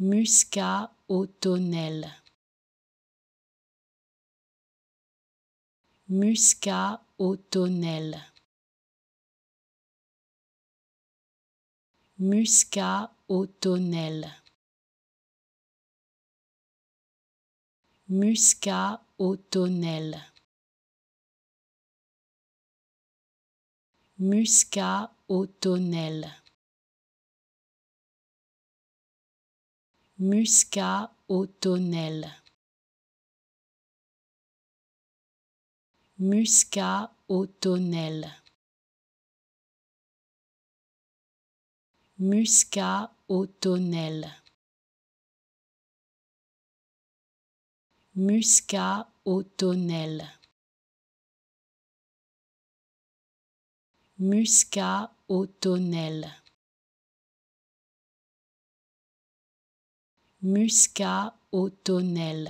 muscat tonnel. Muscat tonnel. Muscat tonnel. Muscat Musca Muscat Tonnel muscat Tonnel, Muscat tonnel. Muscat tonnel. Muscat Tonnel, Muscat tonnel muscat au tonnel.